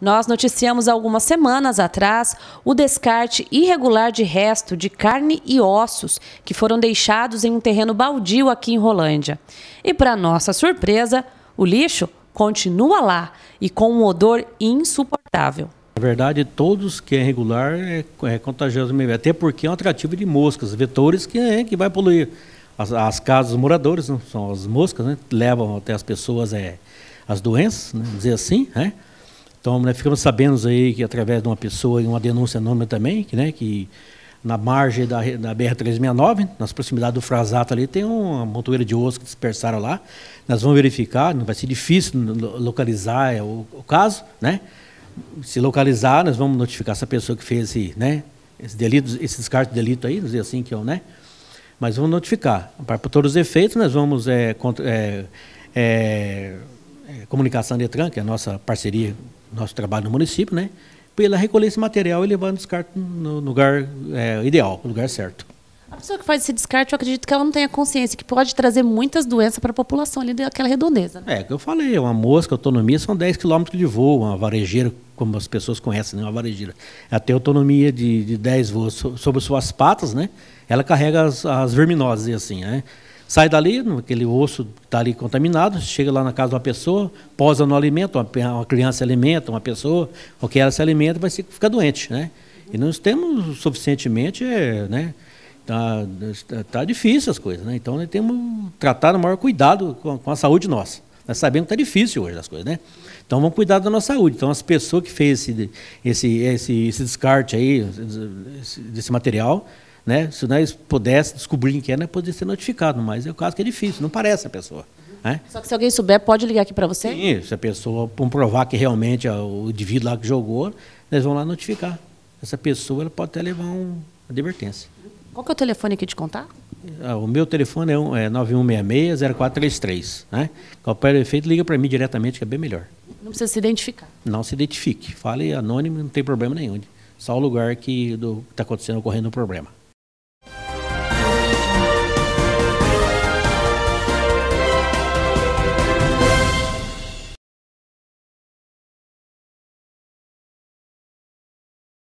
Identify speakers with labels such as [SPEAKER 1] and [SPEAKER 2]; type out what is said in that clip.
[SPEAKER 1] Nós noticiamos algumas semanas atrás o descarte irregular de resto de carne e ossos que foram deixados em um terreno baldio aqui em Rolândia. E para nossa surpresa, o lixo continua lá e com um odor insuportável. Na verdade, todos que é irregular é, é contagioso mesmo, até porque é um atrativo de moscas, vetores que, é, que vai poluir as, as casas dos moradores, né? são as moscas, né? levam até as pessoas é, as doenças, né? dizer assim, né? Então, né, ficamos sabendo aí que através de uma pessoa, uma denúncia anônima também, que, né, que na margem da, da BR-369, nas proximidades do Frasato ali, tem uma montoeira de osso que dispersaram lá. Nós vamos verificar, não vai ser difícil localizar é, o, o caso, né? Se localizar, nós vamos notificar essa pessoa que fez esse, né, esse delito, esse descarte de delito aí, dizer assim que é, né? Mas vamos notificar. Para todos os efeitos, nós vamos é, contra, é, é, é comunicação Detran, que é a nossa parceria nosso trabalho no município, né? Para recolher esse material e levar o descarte no lugar é, ideal, no lugar certo. A pessoa que faz esse descarte, eu acredito que ela não tenha consciência que pode trazer muitas doenças para a população ali daquela redondeza. Né? É, que eu falei, uma mosca, autonomia, são 10 quilômetros de voo, uma varejeira, como as pessoas conhecem, né? uma varejeira. Ela tem autonomia de, de 10 voos sobre suas patas, né? Ela carrega as, as verminoses, assim, né? Sai dali, aquele osso está ali contaminado, chega lá na casa de uma pessoa, posa no alimento, uma, uma criança se alimenta, uma pessoa, qualquer ela se alimenta, vai ficar doente, né? E nós temos suficientemente, é, né? Está tá, tá difícil as coisas, né? Então nós temos que tratar o maior cuidado com, com a saúde nossa. Nós sabemos que está difícil hoje as coisas, né? Então vamos cuidar da nossa saúde. Então as pessoas que fez esse, esse, esse, esse descarte aí, esse, desse material, né? Se nós pudéssemos descobrir quem é, nós poderíamos ser notificado, mas é o caso que é difícil, não parece a pessoa. Né? Só que se alguém souber, pode ligar aqui para você? Sim, se a pessoa comprovar que realmente é o indivíduo lá que jogou, nós vamos lá notificar. Essa pessoa ela pode até levar um, uma advertência. Qual que é o telefone aqui de contar? Ah, o meu telefone é, é 9166-0433. Né? Qualquer efeito, liga para mim diretamente, que é bem melhor. Não precisa se identificar. Não se identifique. Fale anônimo, não tem problema nenhum. Só o lugar que está acontecendo, ocorrendo um problema.